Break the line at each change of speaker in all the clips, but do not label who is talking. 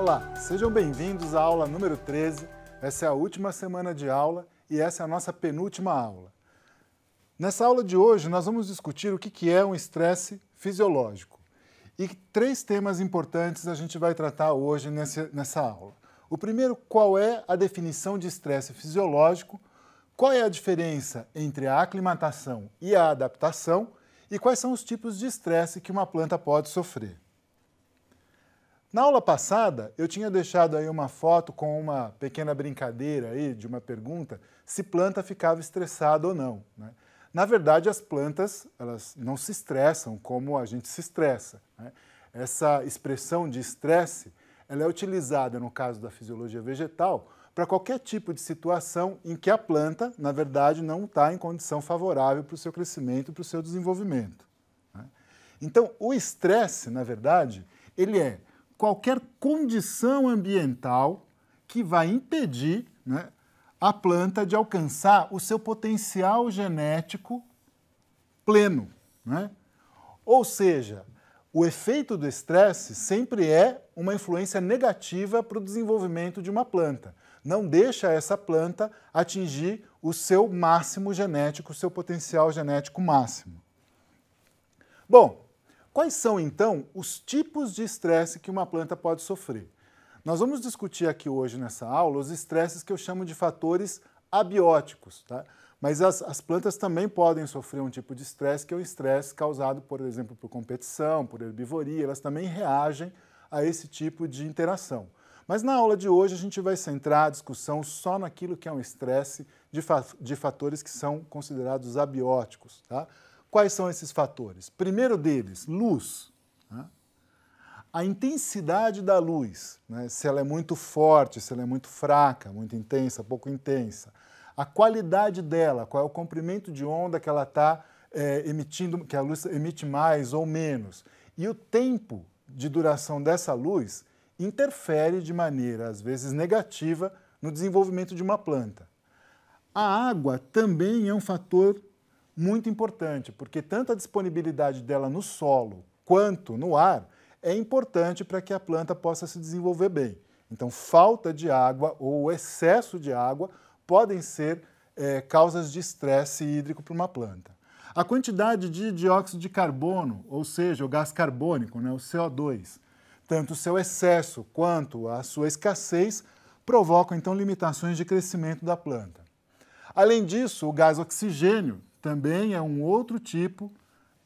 Olá, sejam bem-vindos à aula número 13. Essa é a última semana de aula e essa é a nossa penúltima aula. Nessa aula de hoje, nós vamos discutir o que é um estresse fisiológico. E três temas importantes a gente vai tratar hoje nessa aula. O primeiro, qual é a definição de estresse fisiológico, qual é a diferença entre a aclimatação e a adaptação e quais são os tipos de estresse que uma planta pode sofrer. Na aula passada, eu tinha deixado aí uma foto com uma pequena brincadeira aí de uma pergunta se planta ficava estressada ou não. Né? Na verdade, as plantas elas não se estressam como a gente se estressa. Né? Essa expressão de estresse ela é utilizada no caso da fisiologia vegetal para qualquer tipo de situação em que a planta, na verdade, não está em condição favorável para o seu crescimento, para o seu desenvolvimento. Né? Então, o estresse, na verdade, ele é qualquer condição ambiental que vai impedir né, a planta de alcançar o seu potencial genético pleno. Né? Ou seja, o efeito do estresse sempre é uma influência negativa para o desenvolvimento de uma planta. Não deixa essa planta atingir o seu máximo genético, o seu potencial genético máximo. Bom, Quais são, então, os tipos de estresse que uma planta pode sofrer? Nós vamos discutir aqui hoje nessa aula os estresses que eu chamo de fatores abióticos, tá? Mas as, as plantas também podem sofrer um tipo de estresse, que é o estresse causado, por exemplo, por competição, por herbivoria, elas também reagem a esse tipo de interação. Mas na aula de hoje a gente vai centrar a discussão só naquilo que é um estresse de, fa de fatores que são considerados abióticos, tá? Quais são esses fatores? Primeiro deles, luz. Né? A intensidade da luz, né? se ela é muito forte, se ela é muito fraca, muito intensa, pouco intensa. A qualidade dela, qual é o comprimento de onda que ela está é, emitindo, que a luz emite mais ou menos. E o tempo de duração dessa luz interfere de maneira, às vezes, negativa no desenvolvimento de uma planta. A água também é um fator muito importante, porque tanto a disponibilidade dela no solo quanto no ar é importante para que a planta possa se desenvolver bem. Então, falta de água ou excesso de água podem ser é, causas de estresse hídrico para uma planta. A quantidade de dióxido de carbono, ou seja, o gás carbônico, né, o CO2, tanto o seu excesso quanto a sua escassez provocam então limitações de crescimento da planta. Além disso, o gás oxigênio, também é um outro tipo.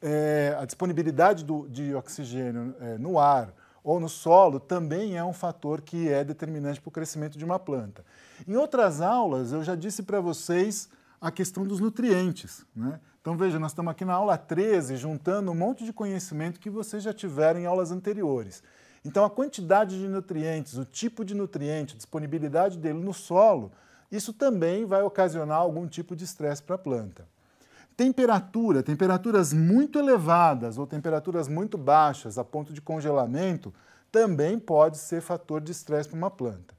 É, a disponibilidade do, de oxigênio é, no ar ou no solo também é um fator que é determinante para o crescimento de uma planta. Em outras aulas, eu já disse para vocês a questão dos nutrientes. Né? Então, veja, nós estamos aqui na aula 13, juntando um monte de conhecimento que vocês já tiveram em aulas anteriores. Então, a quantidade de nutrientes, o tipo de nutriente, a disponibilidade dele no solo, isso também vai ocasionar algum tipo de estresse para a planta. Temperatura, temperaturas muito elevadas ou temperaturas muito baixas, a ponto de congelamento, também pode ser fator de estresse para uma planta.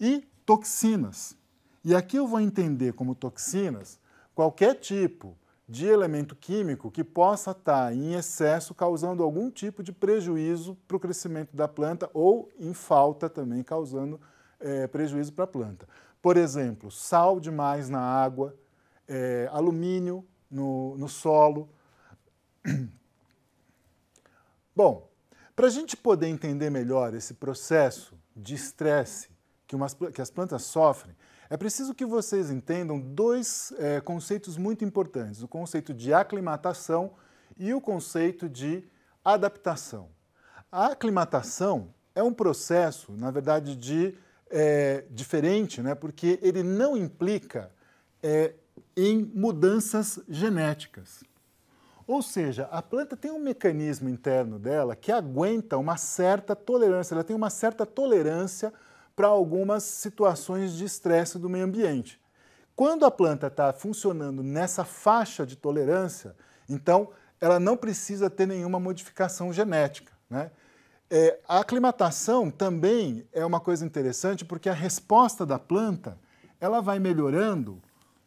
E toxinas. E aqui eu vou entender como toxinas qualquer tipo de elemento químico que possa estar em excesso causando algum tipo de prejuízo para o crescimento da planta ou em falta também causando é, prejuízo para a planta. Por exemplo, sal demais na água, é, alumínio, no, no solo. Bom, para a gente poder entender melhor esse processo de estresse que, que as plantas sofrem, é preciso que vocês entendam dois é, conceitos muito importantes: o conceito de aclimatação e o conceito de adaptação. A aclimatação é um processo, na verdade, de é, diferente, né? porque ele não implica é, em mudanças genéticas. Ou seja, a planta tem um mecanismo interno dela que aguenta uma certa tolerância, ela tem uma certa tolerância para algumas situações de estresse do meio ambiente. Quando a planta está funcionando nessa faixa de tolerância, então ela não precisa ter nenhuma modificação genética. Né? É, a aclimatação também é uma coisa interessante porque a resposta da planta ela vai melhorando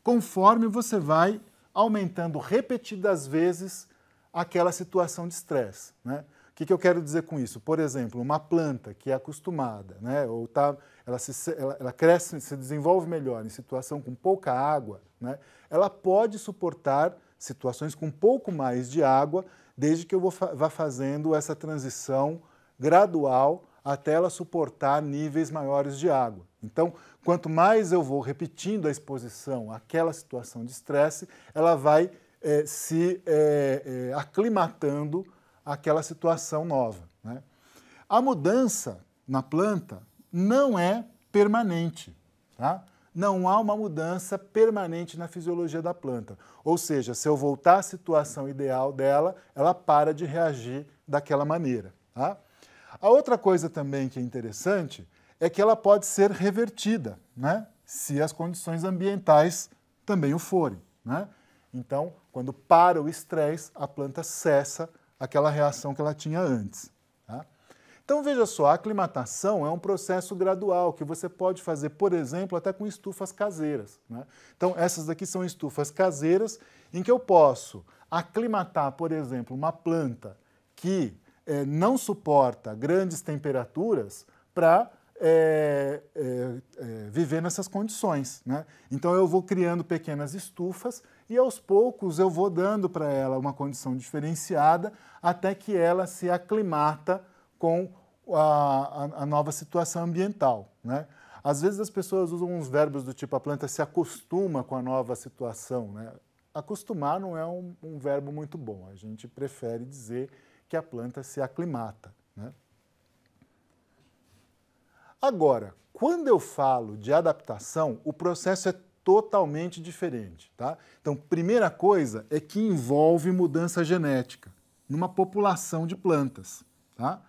conforme você vai aumentando repetidas vezes aquela situação de estresse. Né? O que, que, eu quero dizer com isso? Por exemplo, uma planta que é acostumada, né, ou tá, ela, se, ela, ela cresce, se desenvolve melhor em situação com pouca água, né, ela pode suportar situações com um pouco mais de água, desde que eu fa vá fazendo essa transição gradual até ela suportar níveis maiores de água. Então, quanto mais eu vou repetindo a exposição àquela situação de estresse, ela vai é, se é, é, aclimatando àquela situação nova. Né? A mudança na planta não é permanente. Tá? Não há uma mudança permanente na fisiologia da planta. Ou seja, se eu voltar à situação ideal dela, ela para de reagir daquela maneira. Tá? A outra coisa também que é interessante é que ela pode ser revertida, né? se as condições ambientais também o forem. Né? Então, quando para o estresse, a planta cessa aquela reação que ela tinha antes. Tá? Então, veja só, a aclimatação é um processo gradual que você pode fazer, por exemplo, até com estufas caseiras. Né? Então, essas aqui são estufas caseiras em que eu posso aclimatar, por exemplo, uma planta que eh, não suporta grandes temperaturas para é, é, é, viver nessas condições. Né? Então eu vou criando pequenas estufas e aos poucos eu vou dando para ela uma condição diferenciada até que ela se aclimata com a, a, a nova situação ambiental. Né? Às vezes as pessoas usam uns verbos do tipo a planta se acostuma com a nova situação. Né? Acostumar não é um, um verbo muito bom, a gente prefere dizer que a planta se aclimata. Né? Agora, quando eu falo de adaptação, o processo é totalmente diferente, tá? Então, primeira coisa é que envolve mudança genética numa população de plantas, tá?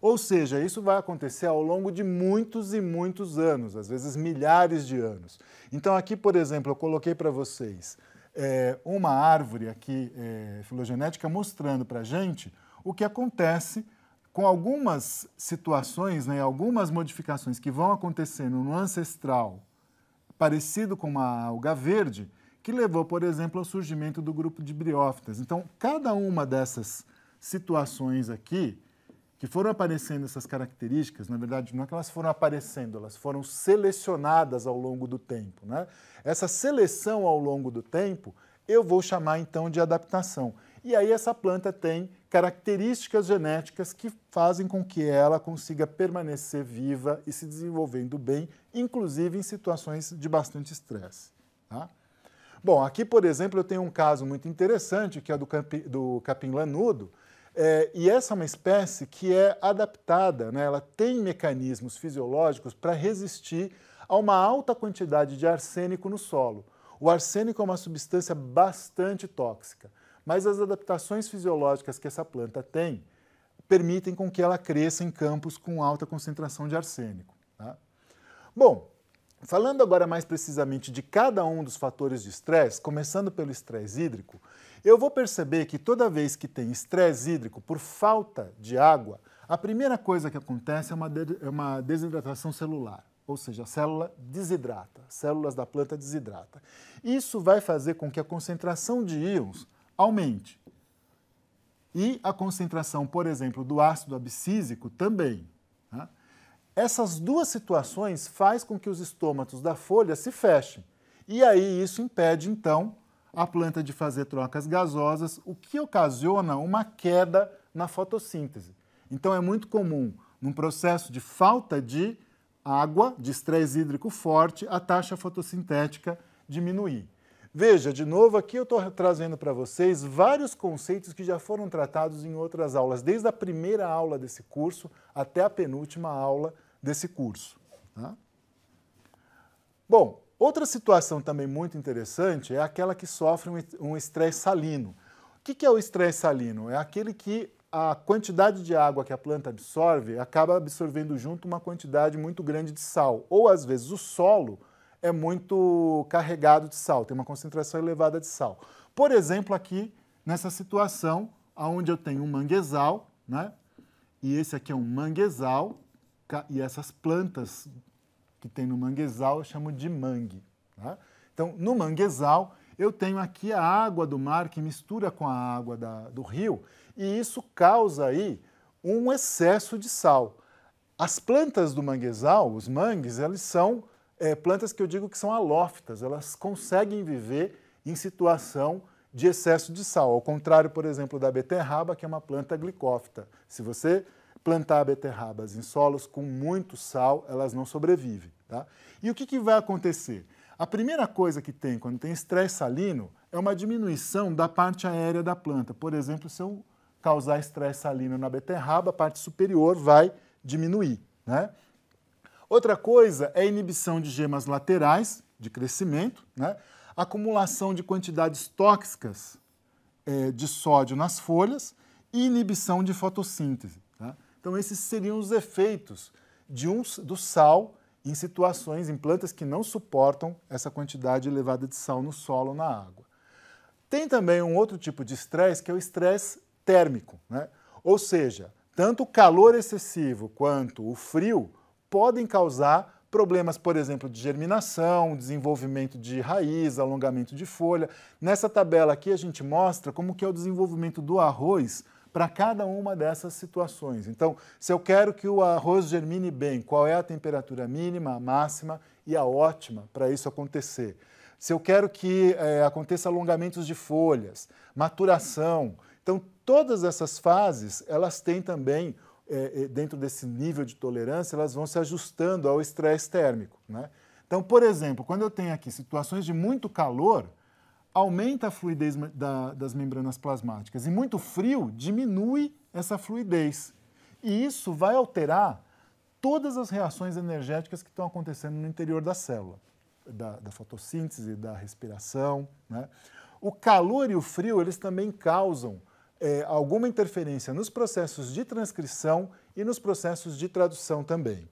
Ou seja, isso vai acontecer ao longo de muitos e muitos anos, às vezes milhares de anos. Então, aqui, por exemplo, eu coloquei para vocês é, uma árvore aqui é, filogenética mostrando para gente o que acontece com algumas situações, né, algumas modificações que vão acontecendo no ancestral, parecido com uma alga verde, que levou, por exemplo, ao surgimento do grupo de briófitas. Então, cada uma dessas situações aqui, que foram aparecendo essas características, na verdade, não é que elas foram aparecendo, elas foram selecionadas ao longo do tempo. Né? Essa seleção ao longo do tempo eu vou chamar então de adaptação. E aí essa planta tem características genéticas que fazem com que ela consiga permanecer viva e se desenvolvendo bem, inclusive em situações de bastante estresse. Tá? Bom, aqui, por exemplo, eu tenho um caso muito interessante, que é do, capi, do capim lanudo, é, e essa é uma espécie que é adaptada, né? ela tem mecanismos fisiológicos para resistir a uma alta quantidade de arsênico no solo. O arsênico é uma substância bastante tóxica mas as adaptações fisiológicas que essa planta tem permitem com que ela cresça em campos com alta concentração de arsênico. Tá? Bom, falando agora mais precisamente de cada um dos fatores de estresse, começando pelo estresse hídrico, eu vou perceber que toda vez que tem estresse hídrico por falta de água, a primeira coisa que acontece é uma, é uma desidratação celular ou seja, a célula desidrata, células da planta desidrata. Isso vai fazer com que a concentração de íons aumente. E a concentração, por exemplo, do ácido abscísico também. Né? Essas duas situações faz com que os estômatos da folha se fechem. E aí isso impede, então, a planta de fazer trocas gasosas, o que ocasiona uma queda na fotossíntese. Então é muito comum, num processo de falta de água, de estresse hídrico forte, a taxa fotossintética diminuir. Veja, de novo, aqui eu estou trazendo para vocês vários conceitos que já foram tratados em outras aulas, desde a primeira aula desse curso até a penúltima aula desse curso. Tá? Bom, outra situação também muito interessante é aquela que sofre um estresse salino. O que é o estresse salino? É aquele que a quantidade de água que a planta absorve acaba absorvendo junto uma quantidade muito grande de sal, ou às vezes o solo é muito carregado de sal, tem uma concentração elevada de sal. Por exemplo, aqui nessa situação, onde eu tenho um manguezal, né? E esse aqui é um manguezal, e essas plantas que tem no manguezal eu chamo de mangue. Né? Então, no manguezal, eu tenho aqui a água do mar que mistura com a água da, do rio, e isso causa aí um excesso de sal. As plantas do manguezal, os mangues, eles são é, plantas que eu digo que são alófitas, elas conseguem viver em situação de excesso de sal, ao contrário, por exemplo, da beterraba, que é uma planta glicófita. Se você plantar beterrabas em solos com muito sal, elas não sobrevivem. Tá? E o que, que vai acontecer? A primeira coisa que tem quando tem estresse salino é uma diminuição da parte aérea da planta. Por exemplo, se eu causar estresse salino na beterraba, a parte superior vai diminuir. Né? Outra coisa é inibição de gemas laterais, de crescimento, né? acumulação de quantidades tóxicas é, de sódio nas folhas e inibição de fotossíntese. Tá? Então, esses seriam os efeitos de um, do sal em situações, em plantas que não suportam essa quantidade elevada de sal no solo na água. Tem também um outro tipo de estresse, que é o estresse térmico, né? ou seja, tanto o calor excessivo quanto o frio podem causar problemas, por exemplo, de germinação, desenvolvimento de raiz, alongamento de folha. Nessa tabela aqui a gente mostra como que é o desenvolvimento do arroz para cada uma dessas situações. Então, se eu quero que o arroz germine bem, qual é a temperatura mínima, a máxima e a ótima para isso acontecer? Se eu quero que é, aconteça alongamentos de folhas, maturação, então todas essas fases elas têm também é, é, dentro desse nível de tolerância, elas vão se ajustando ao estresse térmico. Né? Então, por exemplo, quando eu tenho aqui situações de muito calor, aumenta a fluidez da, das membranas plasmáticas, e muito frio diminui essa fluidez. E isso vai alterar todas as reações energéticas que estão acontecendo no interior da célula, da, da fotossíntese, da respiração. Né? O calor e o frio, eles também causam é, alguma interferência nos processos de transcrição e nos processos de tradução também.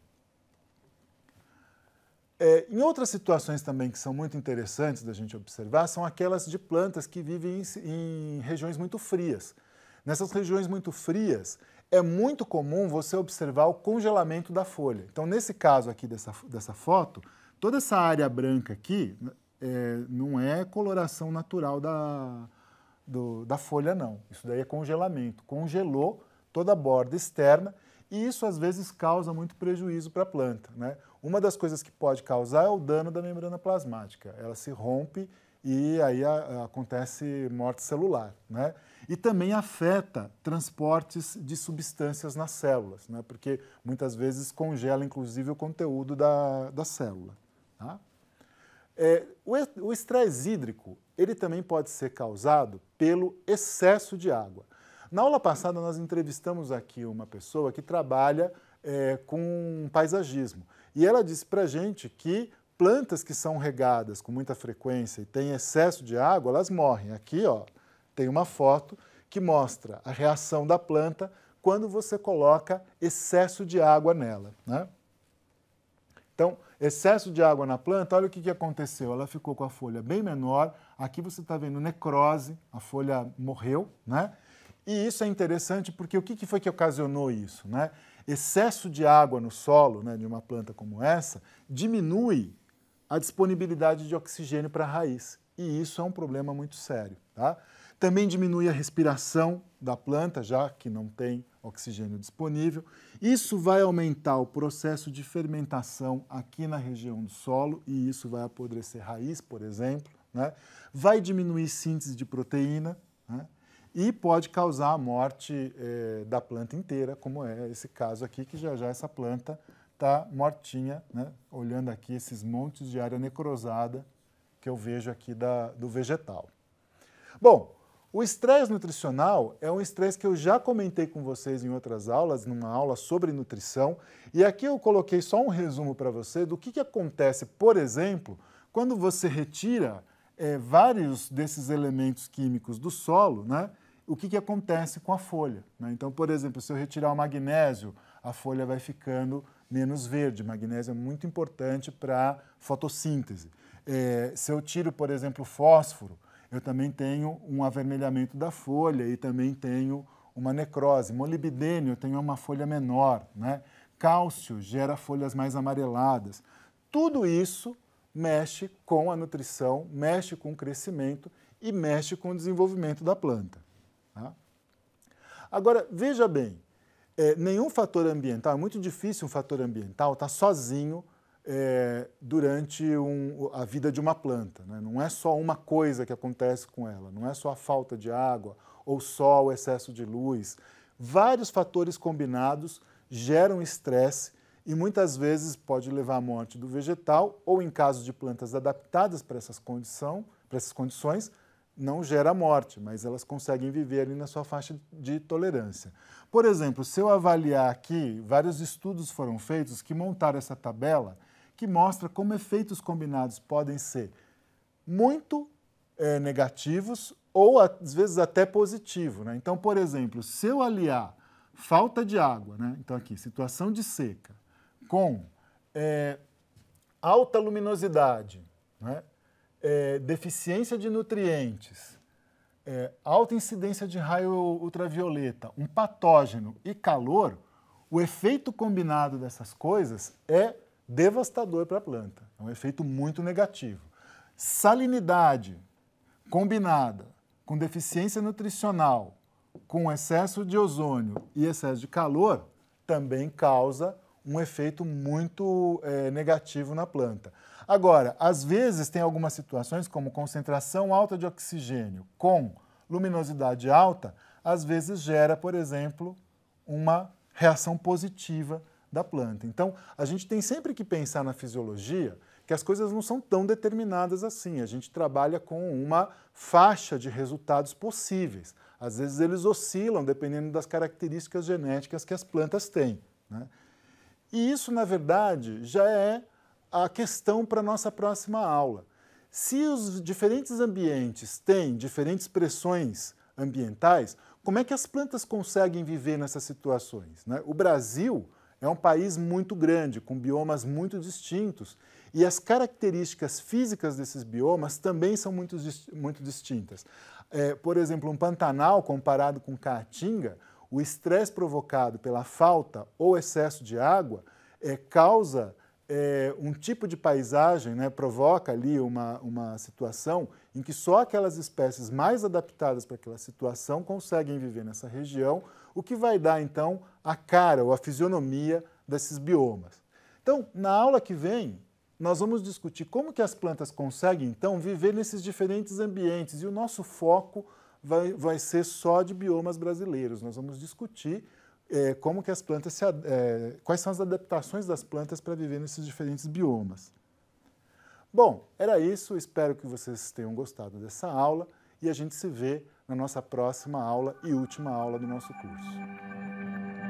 É, em outras situações também que são muito interessantes da gente observar são aquelas de plantas que vivem em, em regiões muito frias. Nessas regiões muito frias, é muito comum você observar o congelamento da folha. Então, nesse caso aqui dessa, dessa foto, toda essa área branca aqui é, não é coloração natural da, do, da folha, não. Isso daí é congelamento. Congelou toda a borda externa e isso às vezes causa muito prejuízo para a planta. Né? Uma das coisas que pode causar é o dano da membrana plasmática. Ela se rompe e aí a, a, acontece morte celular. Né? E também afeta transportes de substâncias nas células, né? porque muitas vezes congela inclusive o conteúdo da, da célula. Tá? É, o, o estresse hídrico ele também pode ser causado pelo excesso de água. Na aula passada, nós entrevistamos aqui uma pessoa que trabalha é, com paisagismo e ela disse para gente que plantas que são regadas com muita frequência e têm excesso de água, elas morrem. Aqui ó, tem uma foto que mostra a reação da planta quando você coloca excesso de água nela. Né? Então, Excesso de água na planta, olha o que, que aconteceu. Ela ficou com a folha bem menor. Aqui você está vendo necrose, a folha morreu, né? E isso é interessante porque o que, que foi que ocasionou isso, né? Excesso de água no solo, né, de uma planta como essa, diminui a disponibilidade de oxigênio para a raiz. E isso é um problema muito sério, tá? Também diminui a respiração da planta, já que não tem oxigênio disponível. Isso vai aumentar o processo de fermentação aqui na região do solo e isso vai apodrecer raiz, por exemplo. Né? Vai diminuir síntese de proteína né? e pode causar a morte eh, da planta inteira, como é esse caso aqui, que já já essa planta está mortinha, né? olhando aqui esses montes de área necrosada que eu vejo aqui da, do vegetal. Bom, o estresse nutricional é um estresse que eu já comentei com vocês em outras aulas, numa aula sobre nutrição, e aqui eu coloquei só um resumo para você do que, que acontece, por exemplo, quando você retira é, vários desses elementos químicos do solo, né? O que, que acontece com a folha? Né? Então, por exemplo, se eu retirar o magnésio, a folha vai ficando menos verde. Magnésio é muito importante para fotossíntese. É, se eu tiro, por exemplo, o fósforo, eu também tenho um avermelhamento da folha e também tenho uma necrose. Molibdênio, eu tenho uma folha menor, né? Cálcio gera folhas mais amareladas. Tudo isso mexe com a nutrição, mexe com o crescimento e mexe com o desenvolvimento da planta. Tá? Agora, veja bem, é, nenhum fator ambiental, é muito difícil um fator ambiental estar tá sozinho é, durante um, a vida de uma planta. Né? Não é só uma coisa que acontece com ela, não é só a falta de água ou só o excesso de luz. Vários fatores combinados geram estresse e muitas vezes pode levar à morte do vegetal ou, em casos de plantas adaptadas para essas, condição, para essas condições, não gera morte, mas elas conseguem viver ali na sua faixa de tolerância. Por exemplo, se eu avaliar aqui, vários estudos foram feitos que montaram essa tabela que mostra como efeitos combinados podem ser muito é, negativos ou às vezes até positivo. Né? Então, por exemplo, se eu aliar falta de água, né? então aqui, situação de seca, com é, alta luminosidade, né? é, deficiência de nutrientes, é, alta incidência de raio ultravioleta, um patógeno e calor, o efeito combinado dessas coisas é devastador para a planta. É um efeito muito negativo. Salinidade combinada com deficiência nutricional, com excesso de ozônio e excesso de calor, também causa um efeito muito é, negativo na planta. Agora, às vezes tem algumas situações, como concentração alta de oxigênio com luminosidade alta, às vezes gera, por exemplo, uma reação positiva da planta. Então, a gente tem sempre que pensar na fisiologia que as coisas não são tão determinadas assim. A gente trabalha com uma faixa de resultados possíveis. Às vezes eles oscilam dependendo das características genéticas que as plantas têm. Né? E isso, na verdade, já é a questão para a nossa próxima aula. Se os diferentes ambientes têm diferentes pressões ambientais, como é que as plantas conseguem viver nessas situações? Né? O Brasil, é um país muito grande, com biomas muito distintos, e as características físicas desses biomas também são muito, muito distintas. É, por exemplo, um Pantanal comparado com Caatinga, o estresse provocado pela falta ou excesso de água é, causa é, um tipo de paisagem, né, provoca ali uma, uma situação em que só aquelas espécies mais adaptadas para aquela situação conseguem viver nessa região, o que vai dar então a cara ou a fisionomia desses biomas. Então, na aula que vem, nós vamos discutir como que as plantas conseguem então viver nesses diferentes ambientes e o nosso foco vai, vai ser só de biomas brasileiros. Nós vamos discutir é, como que as plantas se, é, quais são as adaptações das plantas para viver nesses diferentes biomas. Bom, era isso. Espero que vocês tenham gostado dessa aula e a gente se vê na nossa próxima aula e última aula do nosso curso.